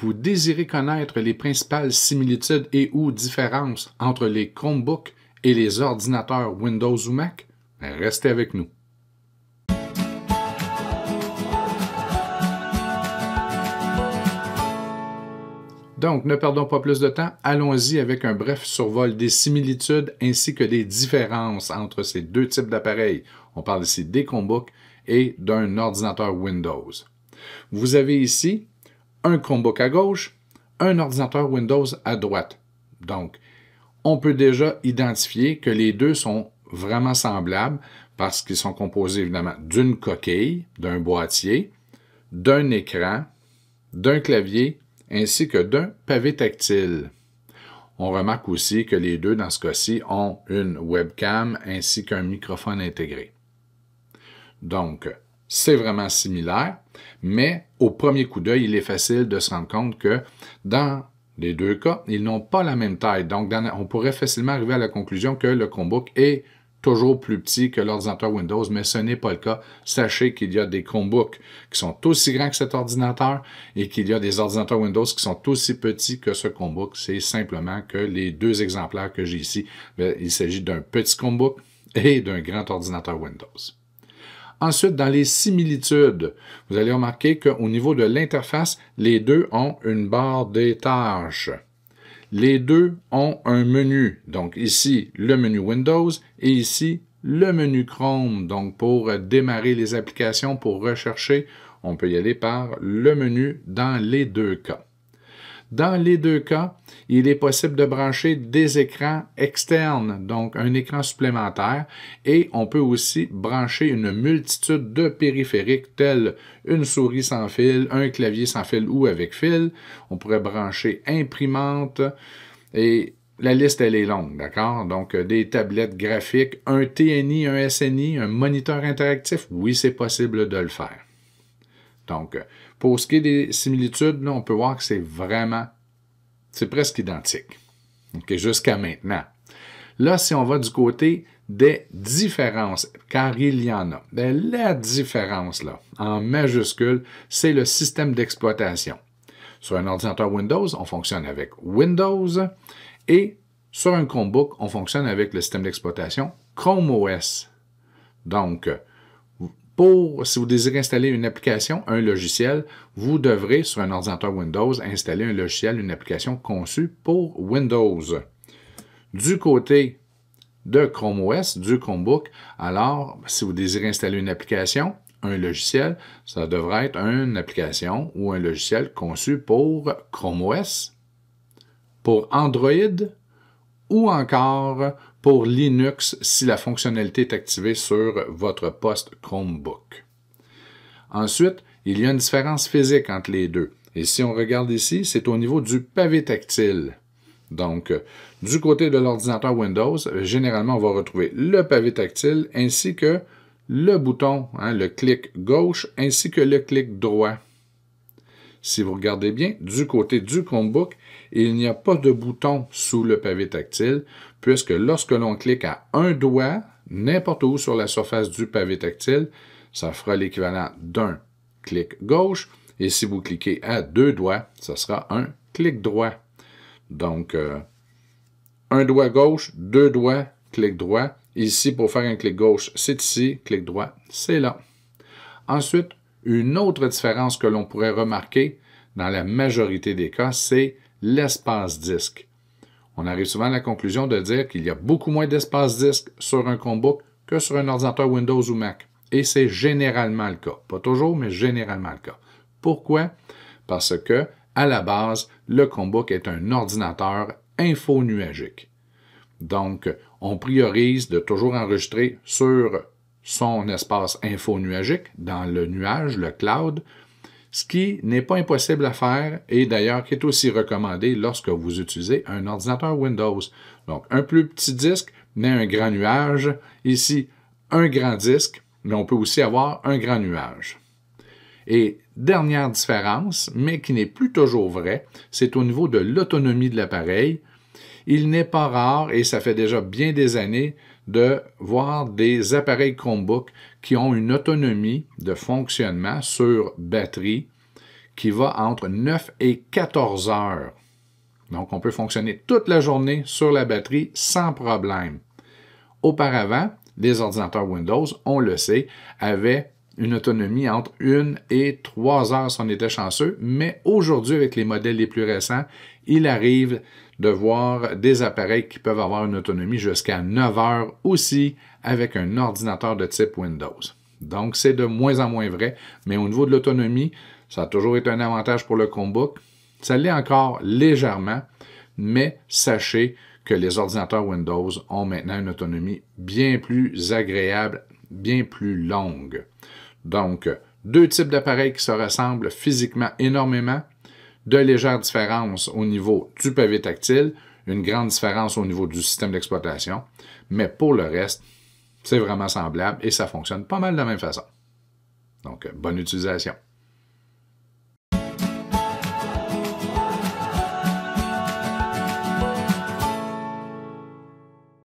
vous désirez connaître les principales similitudes et ou différences entre les Chromebooks et les ordinateurs Windows ou Mac, ben, restez avec nous. Donc, ne perdons pas plus de temps, allons-y avec un bref survol des similitudes ainsi que des différences entre ces deux types d'appareils. On parle ici des Chromebooks et d'un ordinateur Windows. Vous avez ici un Chromebook à gauche, un ordinateur Windows à droite. Donc, on peut déjà identifier que les deux sont vraiment semblables parce qu'ils sont composés évidemment d'une coquille, d'un boîtier, d'un écran, d'un clavier ainsi que d'un pavé tactile. On remarque aussi que les deux, dans ce cas-ci, ont une webcam ainsi qu'un microphone intégré. Donc, c'est vraiment similaire, mais au premier coup d'œil, il est facile de se rendre compte que dans les deux cas, ils n'ont pas la même taille. Donc, on pourrait facilement arriver à la conclusion que le Chromebook est toujours plus petit que l'ordinateur Windows, mais ce n'est pas le cas. Sachez qu'il y a des Chromebooks qui sont aussi grands que cet ordinateur et qu'il y a des ordinateurs Windows qui sont aussi petits que ce Chromebook. C'est simplement que les deux exemplaires que j'ai ici, ben, il s'agit d'un petit Chromebook et d'un grand ordinateur Windows. Ensuite, dans les similitudes, vous allez remarquer qu'au niveau de l'interface, les deux ont une barre des tâches. Les deux ont un menu. Donc ici, le menu Windows et ici, le menu Chrome. Donc pour démarrer les applications, pour rechercher, on peut y aller par le menu dans les deux cas. Dans les deux cas, il est possible de brancher des écrans externes, donc un écran supplémentaire, et on peut aussi brancher une multitude de périphériques tels une souris sans fil, un clavier sans fil ou avec fil. On pourrait brancher imprimante et la liste, elle est longue, d'accord? Donc, euh, des tablettes graphiques, un TNI, un SNI, un moniteur interactif, oui, c'est possible de le faire. Donc, euh, pour ce qui est des similitudes, on peut voir que c'est vraiment, c'est presque identique. jusqu'à maintenant. Là, si on va du côté des différences, car il y en a. Ben, la différence, là, en majuscule, c'est le système d'exploitation. Sur un ordinateur Windows, on fonctionne avec Windows et sur un Chromebook, on fonctionne avec le système d'exploitation Chrome OS. Donc, euh, pour, si vous désirez installer une application, un logiciel, vous devrez, sur un ordinateur Windows, installer un logiciel, une application conçue pour Windows. Du côté de Chrome OS, du Chromebook, alors, si vous désirez installer une application, un logiciel, ça devrait être une application ou un logiciel conçu pour Chrome OS, pour Android ou encore pour Linux si la fonctionnalité est activée sur votre poste Chromebook. Ensuite, il y a une différence physique entre les deux. Et si on regarde ici, c'est au niveau du pavé tactile. Donc, du côté de l'ordinateur Windows, généralement, on va retrouver le pavé tactile ainsi que le bouton, hein, le clic gauche ainsi que le clic droit si vous regardez bien, du côté du Chromebook, il n'y a pas de bouton sous le pavé tactile, puisque lorsque l'on clique à un doigt, n'importe où sur la surface du pavé tactile, ça fera l'équivalent d'un clic gauche, et si vous cliquez à deux doigts, ça sera un clic droit. Donc, euh, un doigt gauche, deux doigts, clic droit. Ici, pour faire un clic gauche, c'est ici, clic droit, c'est là. Ensuite, une autre différence que l'on pourrait remarquer dans la majorité des cas, c'est l'espace disque. On arrive souvent à la conclusion de dire qu'il y a beaucoup moins d'espace disque sur un Chromebook que sur un ordinateur Windows ou Mac. Et c'est généralement le cas. Pas toujours, mais généralement le cas. Pourquoi? Parce que, à la base, le Chromebook est un ordinateur infonuagique. Donc, on priorise de toujours enregistrer sur son espace infonuagique dans le nuage, le cloud, ce qui n'est pas impossible à faire et d'ailleurs qui est aussi recommandé lorsque vous utilisez un ordinateur Windows. Donc un plus petit disque, mais un grand nuage. Ici, un grand disque, mais on peut aussi avoir un grand nuage. Et dernière différence, mais qui n'est plus toujours vraie, c'est au niveau de l'autonomie de l'appareil. Il n'est pas rare, et ça fait déjà bien des années, de voir des appareils Chromebook qui ont une autonomie de fonctionnement sur batterie qui va entre 9 et 14 heures. Donc, on peut fonctionner toute la journée sur la batterie sans problème. Auparavant, les ordinateurs Windows, on le sait, avaient une autonomie entre 1 et 3 heures si on était chanceux, mais aujourd'hui, avec les modèles les plus récents, il arrive de voir des appareils qui peuvent avoir une autonomie jusqu'à 9 heures aussi avec un ordinateur de type Windows. Donc, c'est de moins en moins vrai, mais au niveau de l'autonomie, ça a toujours été un avantage pour le Chromebook. Ça l'est encore légèrement, mais sachez que les ordinateurs Windows ont maintenant une autonomie bien plus agréable, bien plus longue. Donc, deux types d'appareils qui se ressemblent physiquement énormément, de légères différences au niveau du pavé tactile, une grande différence au niveau du système d'exploitation, mais pour le reste, c'est vraiment semblable et ça fonctionne pas mal de la même façon. Donc, euh, bonne utilisation.